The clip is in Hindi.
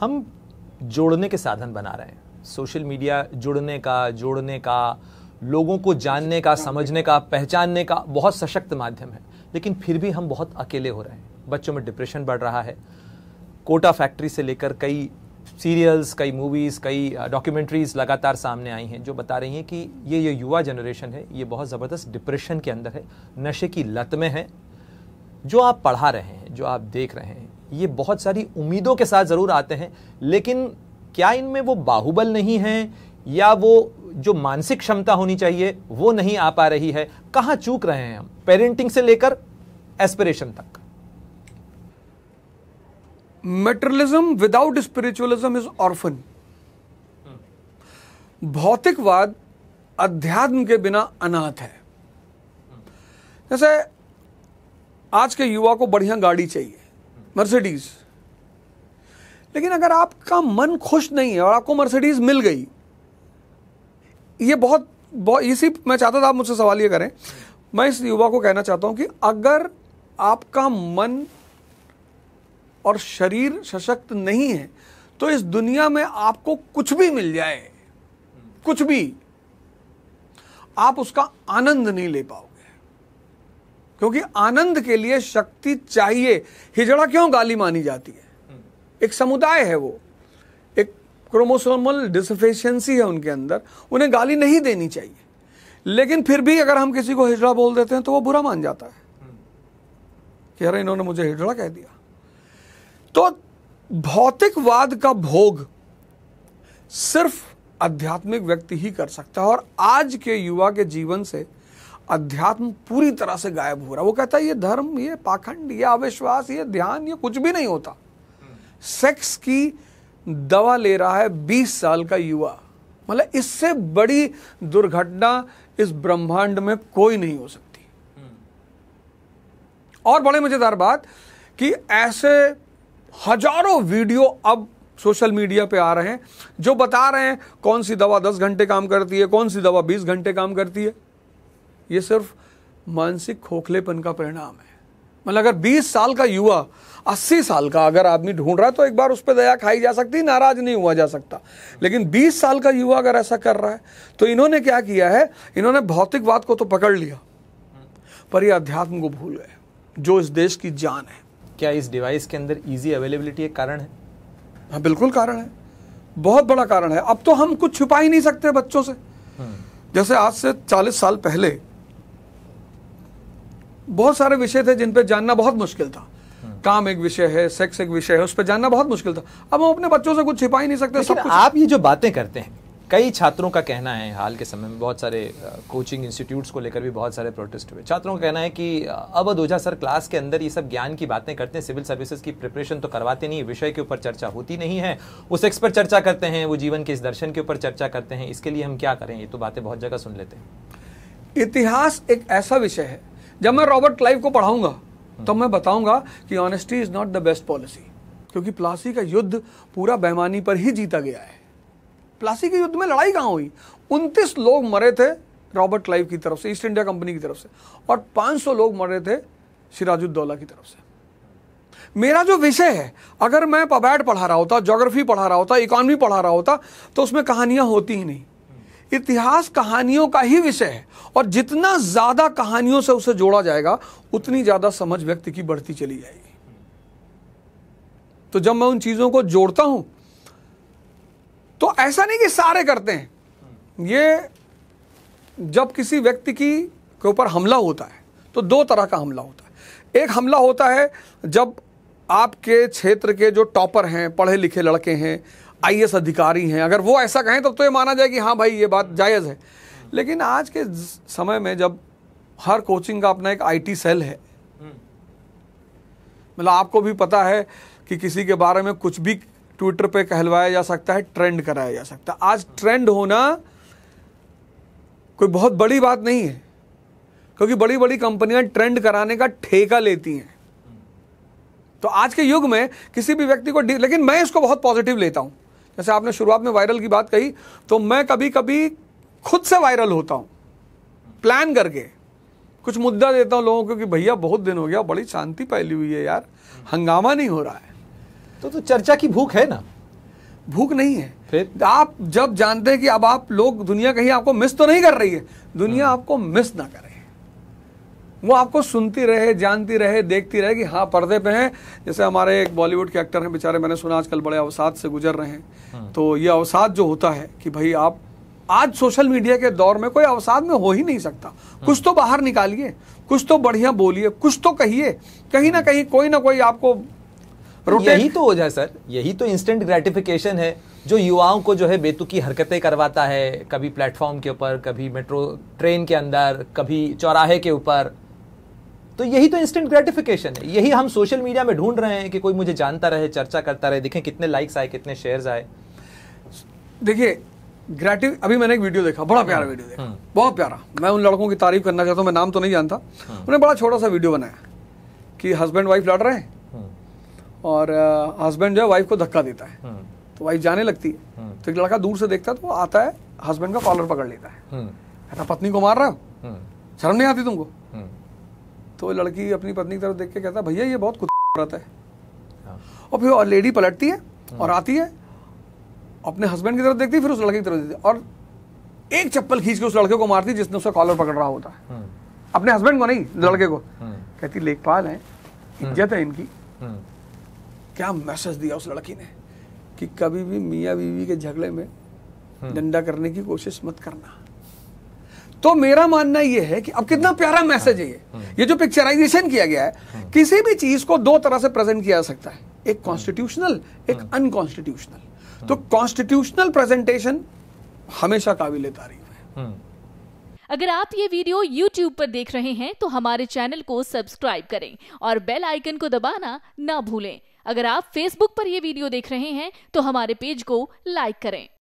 हम जोड़ने के साधन बना रहे हैं सोशल मीडिया जुड़ने का जोड़ने का लोगों को जानने का समझने का पहचानने का बहुत सशक्त माध्यम है लेकिन फिर भी हम बहुत अकेले हो रहे हैं बच्चों में डिप्रेशन बढ़ रहा है कोटा फैक्ट्री से लेकर कई सीरियल्स कई मूवीज़ कई डॉक्यूमेंट्रीज़ लगातार सामने आई हैं जो बता रही हैं कि ये ये युवा जनरेशन है ये बहुत ज़बरदस्त डिप्रेशन के अंदर है नशे की लत में है जो आप पढ़ा रहे हैं जो आप देख रहे हैं ये बहुत सारी उम्मीदों के साथ ज़रूर आते हैं लेकिन क्या इनमें वो बाहुबल नहीं है या वो जो मानसिक क्षमता होनी चाहिए वो नहीं आ पा रही है कहाँ चूक रहे हैं हम पेरेंटिंग से लेकर एस्पिरेशन तक materialism without spiritualism is orphan भौतिकवाद अध्यात्म के बिना अनाथ है जैसे आज के युवा को बढ़िया गाड़ी चाहिए मर्सिडीज़ लेकिन अगर आपका मन खुश नहीं है और आपको मर्सिडीज़ मिल गई ये बहुत बहुत इसी मैं चाहता था आप मुझसे सवाल ये करें मैं इस युवा को कहना चाहता हूं कि अगर आपका मन और शरीर सशक्त नहीं है तो इस दुनिया में आपको कुछ भी मिल जाए कुछ भी आप उसका आनंद नहीं ले पाओ क्योंकि आनंद के लिए शक्ति चाहिए हिजड़ा क्यों गाली मानी जाती है एक समुदाय है वो एक क्रोमोसोमल डिसफिशेंसी है उनके अंदर उन्हें गाली नहीं देनी चाहिए लेकिन फिर भी अगर हम किसी को हिजड़ा बोल देते हैं तो वो बुरा मान जाता है कि अरे इन्होंने मुझे हिजड़ा कह दिया तो भौतिकवाद का भोग सिर्फ आध्यात्मिक व्यक्ति ही कर सकता है और आज के युवा के जीवन से अध्यात्म पूरी तरह से गायब हो रहा है वो कहता है ये धर्म ये पाखंड ये अविश्वास ये ध्यान ये कुछ भी नहीं होता सेक्स की दवा ले रहा है बीस साल का युवा मतलब इससे बड़ी दुर्घटना इस ब्रह्मांड में कोई नहीं हो सकती और बड़े मजेदार बात कि ऐसे हजारों वीडियो अब सोशल मीडिया पे आ रहे हैं जो बता रहे हैं कौन सी दवा दस घंटे काम करती है कौन सी दवा बीस घंटे काम करती है ये सिर्फ मानसिक खोखलेपन का परिणाम है मतलब अगर 20 साल का युवा 80 साल का अगर आदमी ढूंढ रहा है तो एक बार उस पर दया खाई जा सकती नाराज नहीं हुआ जा सकता लेकिन 20 साल का युवा अगर ऐसा कर रहा है तो इन्होंने क्या किया है इन्होंने भौतिकवाद को तो पकड़ लिया पर ये अध्यात्म को भूल गए जो इस देश की जान है क्या इस डिवाइस के अंदर ईजी अवेलेबिलिटी एक कारण है हाँ बिल्कुल कारण है बहुत बड़ा कारण है अब तो हम कुछ छुपा ही नहीं सकते बच्चों से हम्म। जैसे आज से चालीस साल पहले बहुत सारे विषय थे जिन पे जानना बहुत मुश्किल था काम एक विषय है सेक्स एक विषय है उस पर जानना बहुत मुश्किल था अब हम अपने बच्चों से कुछ छिपा ही नहीं सकते सब कुछ आप ये जो बातें करते हैं कई छात्रों का कहना है हाल के समय में बहुत सारे कोचिंग इंस्टीट्यूट्स को लेकर भी बहुत सारे प्रोटेस्ट हुए छात्रों का कहना है कि अब अधोजा सर क्लास के अंदर ये सब ज्ञान की बातें करते हैं सिविल सर्विसेज की प्रिपरेशन तो करवाते नहीं विषय के ऊपर चर्चा होती नहीं है वो सेक्स पर चर्चा करते हैं वो जीवन के इस दर्शन के ऊपर चर्चा करते हैं इसके लिए हम क्या करें ये तो बातें बहुत जगह सुन लेते हैं इतिहास एक ऐसा विषय है जब मैं रॉबर्ट क्लाइव को पढ़ाऊंगा तो मैं बताऊंगा कि honesty is not the best policy क्योंकि प्लासी का युद्ध पूरा बेमानी पर ही जीता गया है प्लासी के युद्ध में लड़ाई कहाँ हुई उनतीस लोग मरे थे रॉबर्ट क्लाइव की तरफ से ईस्ट इंडिया कंपनी की तरफ से और 500 लोग मरे थे सिराजुद्दौला की तरफ से मेरा जो विषय है अगर मैं पबैट पढ़ा रहा होता ज्योग्राफी पढ़ा रहा होता इकोनॉमी पढ़ा रहा होता तो उसमें कहानियां होती ही नहीं इतिहास कहानियों का ही विषय है और जितना ज़्यादा कहानियों से उसे जोड़ा जाएगा उतनी ज़्यादा समझ व्यक्ति की बढ़ती चली जाएगी तो जब मैं उन चीज़ों को जोड़ता हूं तो ऐसा नहीं कि सारे करते हैं ये जब किसी व्यक्ति की के ऊपर हमला होता है तो दो तरह का हमला होता है एक हमला होता है जब आपके क्षेत्र के जो टॉपर हैं पढ़े लिखे लड़के हैं आईएएस अधिकारी हैं अगर वो ऐसा कहें तब तो ये माना जाए कि हाँ भाई ये बात जायज़ है लेकिन आज के समय में जब हर कोचिंग का अपना एक आईटी सेल है मतलब आपको भी पता है कि किसी के बारे में कुछ भी ट्विटर पे कहलवाया जा सकता है ट्रेंड कराया जा सकता है आज ट्रेंड होना कोई बहुत बड़ी बात नहीं है क्योंकि बड़ी बड़ी कंपनियां ट्रेंड कराने का ठेका लेती हैं तो आज के युग में किसी भी व्यक्ति को लेकिन मैं इसको बहुत पॉजिटिव लेता हूं जैसे आपने शुरुआत में वायरल की बात कही तो मैं कभी कभी खुद से वायरल होता हूँ प्लान करके कुछ मुद्दा देता हूँ लोगों को कि भैया बहुत दिन हो गया बड़ी शांति फैली हुई है यार हंगामा नहीं हो रहा है तो तो चर्चा की भूख है ना भूख नहीं है फिर आप जब जानते हैं कि अब आप लोग दुनिया कहीं आपको मिस तो नहीं कर रही है दुनिया आपको मिस ना करे वो आपको सुनती रहे जानती रहे देखती रहे कि हाँ पर्दे पे हैं जैसे हमारे एक बॉलीवुड के एक्टर हैं बेचारे मैंने सुना आजकल बड़े अवसाद से गुजर रहे हैं हाँ। तो ये अवसाद जो होता है कि भाई आप आज सोशल मीडिया के दौर में कोई अवसाद में हो ही नहीं सकता हाँ। कुछ तो बाहर निकालिए कुछ तो बढ़िया बोलिए कुछ तो कहिए कहीं ना हाँ। कहीं कोई ना कोई आपको यही तो हो जाए सर यही तो इंस्टेंट ग्रेटिफिकेशन है जो युवाओं को जो है बेतुकी हरकतें करवाता है कभी प्लेटफॉर्म के ऊपर कभी मेट्रो ट्रेन के अंदर कभी चौराहे के ऊपर तो यही तो इंस्टेंट ग्रेटिफिकेशन है यही हम सोशल मीडिया में ढूंढ रहे हैं कि कोई मुझे जानता रहे चर्चा करता रहे देखें कितने लाइक्स आए कितने शेयर्स आए देखिए ग्रेटिव अभी मैंने एक वीडियो देखा बड़ा हाँ। प्यारा वीडियो देखा हाँ। बहुत प्यारा मैं उन लड़कों की तारीफ करना चाहता हूँ मैं नाम तो नहीं जानता हाँ। उन्हें बड़ा छोटा सा वीडियो बनाया कि हस्बैंड वाइफ लड़ रहे हैं और हस्बैंड जो है वाइफ को धक्का देता है तो वाइफ जाने लगती है तो एक लड़का दूर से देखता है तो आता है हस्बैंड का कॉलर पकड़ लेता है पत्नी को मार रहा हूँ शर्म नहीं आती तुमको तो लड़की अपनी पत्नी की तरफ देख के कहता है भैया ये बहुत कुत्ता है हाँ। और फिर और लेडी पलटती है हम्म। और आती है अपने हस्बैंड की तरफ देखती है फिर उस लड़के की तरफ देखती है और एक चप्पल खींच के उस लड़के को मारती जिसने उसका कॉलर पकड़ रहा होता है हम्म। अपने हस्बैंड को नहीं हम्म। लड़के को कहती लेखपाल है इज्जत है इनकी क्या मैसेज दिया उस लड़की ने कि कभी भी मियाँ बीवी के झगड़े में डंडा करने की कोशिश मत करना तो मेरा मानना यह है कि अब कितना प्यारा मैसेज है ये ये जो पिक्चराइजेशन किया गया है किसी भी चीज को दो तरह से प्रेजेंट किया जा सकता है एक कॉन्स्टिट्यूशनल एक अनकॉन्स्टिट्यूशनल तो कॉन्स्टिट्यूशनल प्रेजेंटेशन हमेशा काबिल तारीफ है हम्म। अगर आप ये वीडियो YouTube पर देख रहे हैं तो हमारे चैनल को सब्सक्राइब करें और बेल आइकन को दबाना ना भूलें अगर आप Facebook पर यह वीडियो देख रहे हैं तो हमारे पेज को लाइक करें